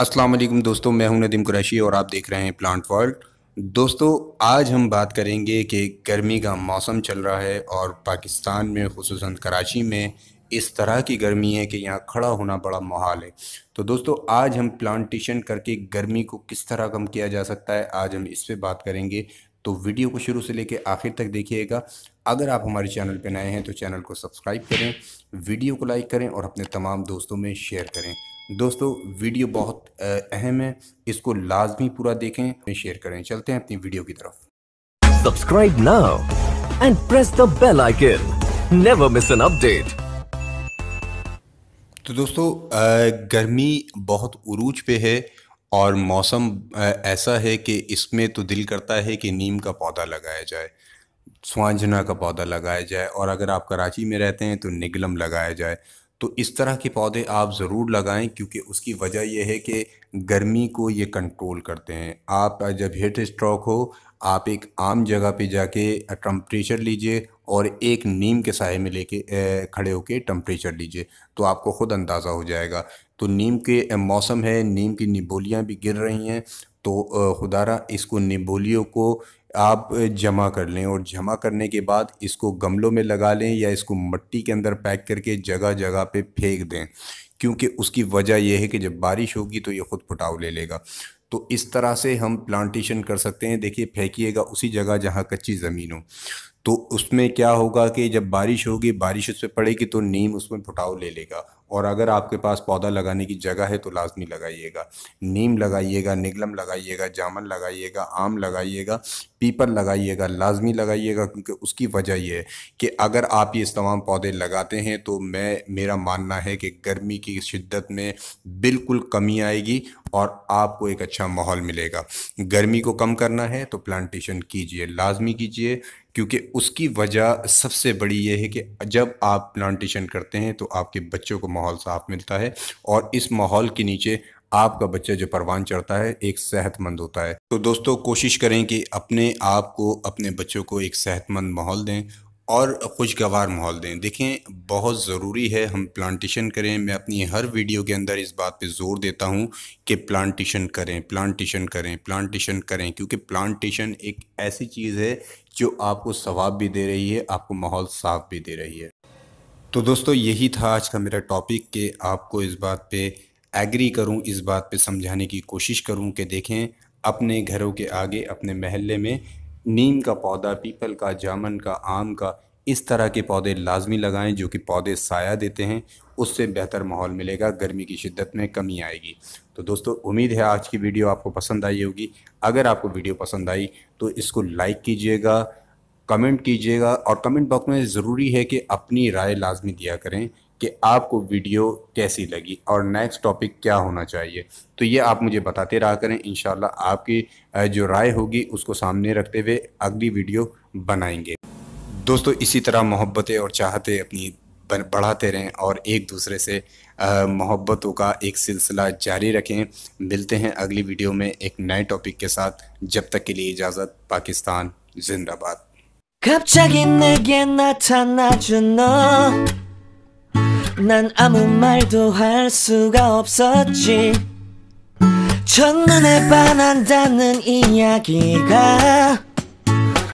अस्सलाम वालेकुम दोस्तों मैं हूं नदीम कुरैशी और आप देख रहे हैं प्लांट वर्ल्ड दोस्तों आज हम बात करेंगे कि गर्मी का मौसम चल रहा है और पाकिस्तान में खसूस कराची में इस तरह की गर्मी है कि यहाँ खड़ा होना बड़ा महाल है तो दोस्तों आज हम प्लांटेशन करके गर्मी को किस तरह कम किया जा सकता है आज हम इस पर बात करेंगे तो वीडियो को शुरू से लेकर आखिर तक देखिएगा अगर आप हमारे चैनल पर नए हैं तो चैनल को सब्सक्राइब करें वीडियो को लाइक करें और अपने तमाम दोस्तों में शेयर करें दोस्तों वीडियो बहुत अहम है इसको लाजमी पूरा देखें शेयर करें चलते हैं अपनी वीडियो की तरफ subscribe now and press the bell icon never miss an update तो दोस्तों गर्मी बहुत उरूज पे है और मौसम ऐसा है कि इसमें तो दिल करता है कि नीम का पौधा लगाया जाए स्वांझना का पौधा लगाया जाए और अगर आप कराची में रहते हैं तो निगलम लगाया जाए तो इस तरह के पौधे आप ज़रूर लगाएं क्योंकि उसकी वजह यह है कि गर्मी को ये कंट्रोल करते हैं आप जब हीट स्ट्रोक हो आप एक आम जगह पे जाके टम्परेचर लीजिए और एक नीम के साय में लेके खड़े होके टम्परेचर लीजिए तो आपको ख़ुद अंदाज़ा हो जाएगा तो नीम के मौसम है नीम की निबोलियाँ भी गिर रही हैं तो खुदारा इसको निबोलियों को आप जमा कर लें और जमा करने के बाद इसको गमलों में लगा लें या इसको मिट्टी के अंदर पैक करके जगह जगह पे फेंक दें क्योंकि उसकी वजह यह है कि जब बारिश होगी तो ये ख़ुद पुटाव ले लेगा तो इस तरह से हम प्लांटेशन कर सकते हैं देखिए फेंकिएगा उसी जगह जहाँ कच्ची ज़मीन हो तो उसमें क्या होगा कि जब बारिश होगी बारिश उस पर पड़ेगी तो नीम उसमें फुटाव ले लेगा और अगर आपके पास पौधा लगाने की जगह है तो लाजमी लगाइएगा नीम लगाइएगा निगलम लगाइएगा जामन लगाइएगा आम लगाइएगा पीपल लगाइएगा लाजमी लगाइएगा क्योंकि उसकी वजह यह है कि अगर आप ये तमाम पौधे लगाते हैं तो मैं मेरा मानना है कि गर्मी की शिद्दत में बिल्कुल कमी आएगी और आपको एक अच्छा माहौल मिलेगा गर्मी को कम करना है तो प्लांटेशन कीजिए लाजमी कीजिए क्योंकि उसकी वजह सबसे बड़ी ये है कि जब आप प्लांटेशन करते हैं तो आपके बच्चों को माहौल साफ मिलता है और इस माहौल के नीचे आपका बच्चा जो परवान चढ़ता है एक सेहतमंद होता है तो दोस्तों कोशिश करें कि अपने आप को अपने बच्चों को एक सेहतमंद माहौल दें और खुशगवार माहौल दें देखें बहुत ज़रूरी है हम प्लांटेशन करें मैं अपनी हर वीडियो के अंदर इस बात पे ज़ोर देता हूँ कि प्लांटेशन करें प्लांटेशन करें प्लांटेशन करें क्योंकि प्लांटेशन एक ऐसी चीज़ है जो आपको सवाब भी दे रही है आपको माहौल साफ भी दे रही है तो दोस्तों यही था आज का मेरा टॉपिक कि आपको इस बात पर एग्री करूँ इस बात पर समझाने की कोशिश करूँ कि देखें अपने घरों के आगे अपने महल्ले में नीम का पौधा पीपल का जामन का आम का इस तरह के पौधे लाजमी लगाएं जो कि पौधे साया देते हैं उससे बेहतर माहौल मिलेगा गर्मी की शिद्दत में कमी आएगी तो दोस्तों उम्मीद है आज की वीडियो आपको पसंद आई होगी अगर आपको वीडियो पसंद आई तो इसको लाइक कीजिएगा कमेंट कीजिएगा और कमेंट बॉक्स में ज़रूरी है कि अपनी राय लाजमी दिया करें कि आपको वीडियो कैसी लगी और नेक्स्ट टॉपिक क्या होना चाहिए तो ये आप मुझे बताते रहा करें इन आपकी जो राय होगी उसको सामने रखते हुए अगली वीडियो बनाएंगे दोस्तों इसी तरह मोहब्बतें और चाहते अपनी बढ़ाते रहें और एक दूसरे से मोहब्बतों का एक सिलसिला जारी रखें मिलते हैं अगली वीडियो में एक नए टॉपिक के साथ जब तक के लिए इजाज़त पाकिस्तान जिंदाबाद 난 아무 말도 할 수가 없었지 첫눈에 반한다는 이야기가